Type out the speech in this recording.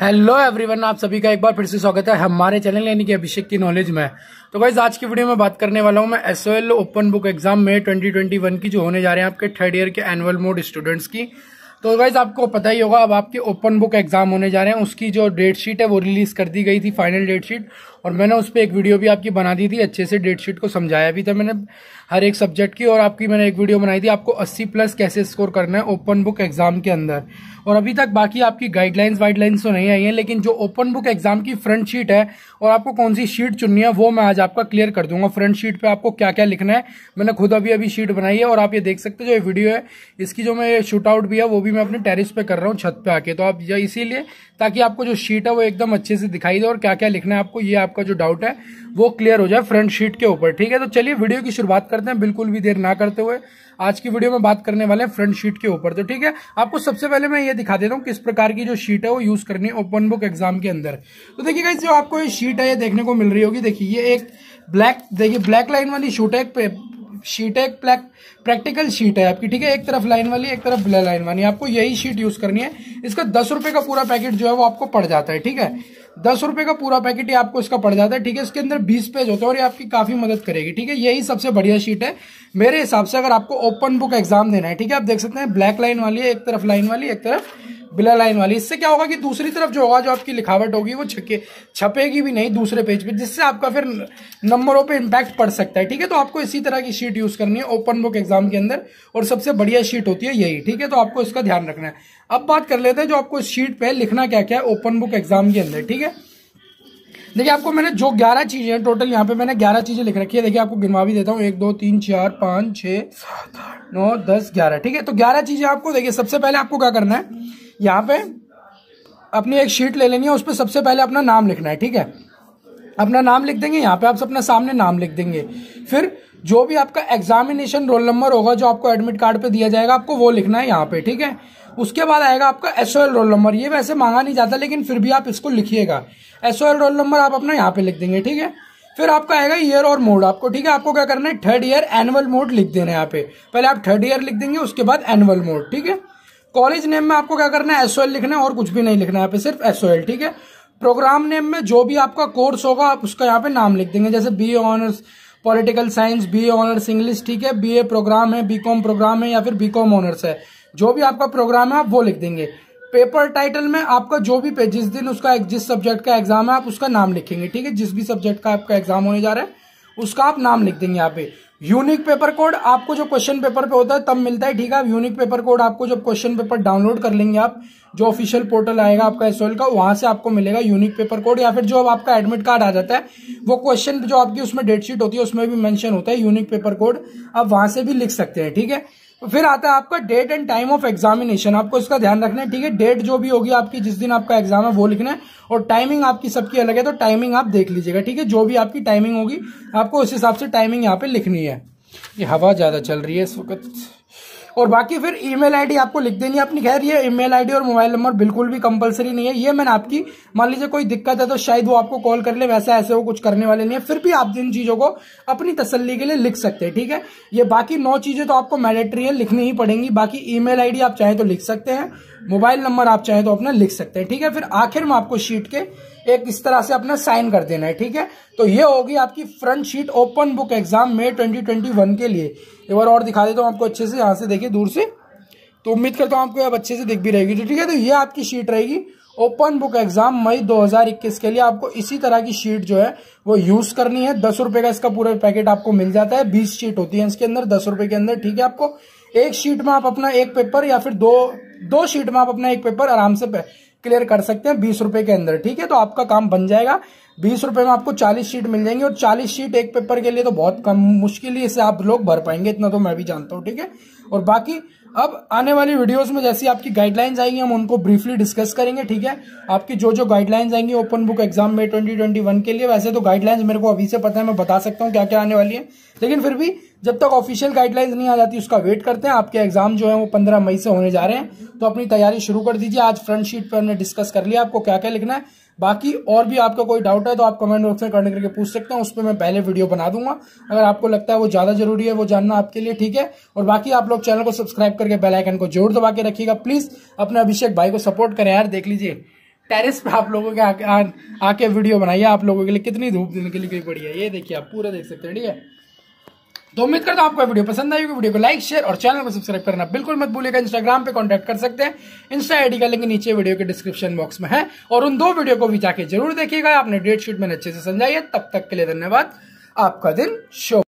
hello everyone आप सभी का एक बार फिर से स्वागत है हमारे चैनल यानी कि अभिषेक की नॉलेज में तो गाइज आज की वीडियो में बात करने वाला हूं मैं एस ओपन बुक एग्जाम में 2021 की जो होने जा रहे हैं आपके थर्ड ईयर के एनुअल मोड स्टूडेंट्स की तो गाइज आपको पता ही होगा अब आपके ओपन बुक एग्जाम होने जा रहे हैं उसकी जो डेट शीट है वो रिलीज कर दी गई थी फाइनल डेट शीट और मैंने उस पर एक वीडियो भी आपकी बना दी थी अच्छे से डेट शीट को समझाया भी था मैंने हर एक सब्जेक्ट की और आपकी मैंने एक वीडियो बनाई थी आपको 80 प्लस कैसे स्कोर करना है ओपन बुक एग्जाम के अंदर और अभी तक बाकी आपकी गाइडलाइंस वाइडलाइंस तो नहीं आई है लेकिन जो ओपन बुक एग्जाम की फ्रंट शीट है और आपको कौन सी शीट चुननी है वो मैं आज आपका क्लियर कर दूंगा फ्रंट शीट पर आपको क्या क्या लिखना है मैंने खुद अभी अभी शीट बनाई है और आप ये देख सकते हो जो ये वीडियो है इसकी जो मैं शूट आउट भी है वो भी मैं अपने टेरिस पर कर रहा हूँ छत पर आके तो आप इसीलिए ताकि आपको जो शीट है वो एकदम अच्छे से दिखाई दे और क्या क्या लिखना है आपको ये आप आपका जो डाउट है वो क्लियर हो जाए फ्रंट शीट के ऊपर ठीक है तो चलिए वीडियो की शुरुआत करते हैं बिल्कुल भी देर ना करते हुए आज की वीडियो में बात करने वाले हैं फ्रंट शीट के ऊपर तो ठीक है आपको सबसे पहले मैं ये दिखा देता हूँ किस प्रकार की जो शीट है वो यूज करनी है ओपन बुक एग्जाम के अंदर तो देखिए गाइस जो आपको ये शीट है ये देखने को मिल रही होगी देखिए ये एक ब्लैक देखिए ब्लैक लाइन वाली शूट है शीट है एक प्लैक प्रैक्टिकल शीट है आपकी ठीक है एक तरफ लाइन वाली एक तरफ ब्लैक लाइन वाली आपको यही शीट यूज करनी है इसका दस रुपए का पूरा पैकेट जो है वो आपको पड़ जाता है ठीक है दस रुपए का पूरा पैकेट ही आपको इसका पड़ जाता है ठीक है इसके अंदर बीस पेज होते हैं और ये आपकी काफ़ी मदद करेगी ठीक है यही सबसे बढ़िया शीट है मेरे हिसाब से अगर आपको ओपन बुक एग्जाम देना है ठीक है आप देख सकते हैं ब्लैक लाइन वाली है एक तरफ लाइन वाली एक तरफ बिला लाइन वाली इससे क्या होगा कि दूसरी तरफ जो होगा जो आपकी लिखावट होगी वो छके छपेगी भी नहीं दूसरे पेज पे जिससे आपका फिर नंबरों पे इम्पैक्ट पड़ सकता है ठीक है तो आपको इसी तरह की शीट यूज़ करनी है ओपन बुक एग्जाम के अंदर और सबसे बढ़िया शीट होती है यही ठीक है तो आपको इसका ध्यान रखना है अब बात कर लेते हैं जो आपको शीट पर लिखना क्या क्या है ओपन बुक एग्जाम के अंदर ठीक है देखिए आपको मैंने जो ग्यारह चीज़ें हैं टोटल यहाँ पे मैंने ग्यारह चीज़ें लिख रखी है देखिए आपको गिनवा भी देता हूँ एक दो तीन चार पाँच छः सात आठ नौ दस ग्यारह ठीक है तो ग्यारह चीज़ें आपको देखिए सबसे पहले आपको क्या करना है यहाँ पे अपनी एक शीट ले लेनी है उस पर सबसे पहले अपना नाम लिखना है ठीक है अपना नाम लिख देंगे यहाँ पे आप अपना सामने नाम लिख देंगे फिर जो भी आपका एग्जामिनेशन रोल नंबर होगा जो आपको एडमिट कार्ड पे दिया जाएगा आपको वो लिखना है यहाँ पे ठीक है उसके बाद आएगा आपका एस रोल नंबर ये वैसे मांगा नहीं जाता लेकिन फिर भी आप इसको लिखिएगा एस रोल नंबर आप अपना यहाँ पे लिख देंगे ठीक है फिर आपका आएगा ईयर और मोड आपको ठीक है आपको क्या करना है थर्ड ईयर एनुअल मोड लिख देना है यहाँ पे पहले आप थर्ड ईयर लिख देंगे उसके बाद एनुअल मोड ठीक है कॉलेज नेम में आपको क्या करना है एसओएल लिखना है और कुछ भी नहीं लिखना है यहाँ पे सिर्फ एसओएल ठीक है प्रोग्राम नेम में जो भी आपका कोर्स होगा आप उसका यहाँ पे नाम लिख देंगे जैसे B honours political science B honours English ठीक है बी प्रोग्राम है बी प्रोग्राम है या फिर बी ऑनर्स है जो भी आपका प्रोग्राम है आप वो लिख देंगे पेपर टाइटल में आपका जो भी पे जिस दिन उसका जिस सब्जेक्ट का एग्जाम है आप उसका नाम लिखेंगे ठीक है जिस भी सब्जेक्ट का आपका एग्जाम होने जा रहा है उसका आप नाम लिख देंगे यहाँ पे यूनिक पेपर कोड आपको जो क्वेश्चन पेपर पे होता है तब मिलता है ठीक है यूनिक पेपर कोड आपको जब क्वेश्चन पेपर डाउनलोड कर लेंगे आप जो ऑफिशियल पोर्टल आएगा आपका एस का वहां से आपको मिलेगा यूनिक पेपर कोड या फिर जो अब आपका एडमिट कार्ड आ जाता है वो क्वेश्चन जो आपकी उसमें डेटशीट होती है उसमें भी मैंशन होता है यूनिक पेपर कोड आप वहां से भी लिख सकते हैं ठीक है तो फिर आता है आपका date and time of examination आपको इसका ध्यान रखना है ठीक है डेट जो भी होगी आपकी जिस दिन आपका एग्जाम है वो लिखना है और टाइमिंग आपकी सबकी अलग है तो टाइमिंग आप देख लीजिएगा ठीक है जो भी आपकी टाइमिंग होगी आपको उस हिसाब से टाइमिंग यहाँ पे लिखनी है ये हवा ज़्यादा चल रही है इस वक्त और बाकी फिर ईमेल आईडी आपको लिख देनी है अपनी खैर ये ईमेल आईडी और मोबाइल नंबर बिल्कुल भी कंपलसरी नहीं है ये मैंने आपकी मान लीजिए कोई दिक्कत है तो शायद वो आपको कॉल कर ले वैसा ऐसे वो कुछ करने वाले नहीं है फिर भी आप इन चीजों को अपनी तसली के लिए लिख सकते हैं ठीक है ये बाकी नौ चीजें तो आपको मैडेटरी है लिखनी ही पड़ेंगी बाकी ई मेल आप चाहें तो लिख सकते हैं मोबाइल नंबर आप चाहे तो अपना लिख सकते हैं ठीक है फिर आखिर में आपको शीट के एक इस तरह से अपना साइन कर देना है ठीक है तो ये होगी आपकी front sheet open book exam May 2021 के लिए एक बार और दिखा देता हूँ आपको अच्छे से यहाँ से देखिए दूर से तो उम्मीद करता हूँ आपको अब अच्छे से दिख भी रहेगी ठीक है तो ये आपकी शीट रहेगी ओपन बुक एग्जाम मई 2021 के लिए आपको इसी तरह की शीट जो है वो यूज करनी है दस रुपए का इसका पूरा पैकेट आपको मिल जाता है बीस शीट होती है इसके अंदर दस रुपए के अंदर ठीक है आपको एक शीट में आप अपना एक पेपर या फिर दो दो शीट में आप अपना एक पेपर आराम से क्लियर कर सकते हैं बीस रुपए के अंदर ठीक है तो आपका काम बन जाएगा बीस रुपए में आपको चालीस शीट मिल जाएंगी और चालीस शीट एक पेपर के लिए तो बहुत कम मुश्किल ही इसे आप लोग भर पाएंगे इतना तो मैं भी जानता हूँ ठीक है और बाकी अब आने वाली वीडियोस में जैसी आपकी गाइडलाइंस आएंगी हम उनको ब्रीफली डिस्कस करेंगे ठीक है आपकी जो जो गाइडलाइंस आएंगी ओपन बुक एग्जाम में 2021 के लिए वैसे तो गाइडलाइंस मेरे को अभी से पता है मैं बता सकता हूँ क्या क्या आने वाली है लेकिन फिर भी जब तक ऑफिशियल गाइडलाइंस नहीं आ जाती उसका वेट करते हैं आपके एग्जाम जो है वो पंद्रह मई से होने जा रहे हैं तो अपनी तैयारी शुरू कर दीजिए आज फ्रंट शीट पर हमने डिस्कस कर लिया आपको क्या क्या लिखना है बाकी और भी आपका कोई डाउट है तो आप कमेंट बॉक्स में कमेंट करके पूछ सकते हैं उस पर मैं पहले वीडियो बना दूंगा अगर आपको लगता है वो ज्यादा जरूरी है वो जानना आपके लिए ठीक है और बाकी आप लोग चैनल को सब्सक्राइब करके बेलाइकन को जोर दबा के रखिएगा प्लीज अपने अभिषेक भाई को सपोर्ट करें यार देख लीजिए टेरिस पे आप लोगों के आके आके वीडियो बनाइए आप लोगों के लिए कितनी धूप दिन के लिए बढ़िया ये देखिए आप पूरा देख सकते हैं ठीक है तो उम्मीद करता हूं आपको वीडियो पसंद आई होगी वीडियो को लाइक शेयर और चैनल को सब्सक्राइब करना बिल्कुल मत भूलिएगा इंस्टाग्राम पे कांटेक्ट कर सकते हैं इंस्टा आईडी का लिंक नीचे वीडियो के डिस्क्रिप्शन बॉक्स में है और उन दो वीडियो को भी जाके जरूर देखिएगा आपने डेट शीट मैंने अच्छे से समझाइए तब तक के लिए धन्यवाद आपका दिन शो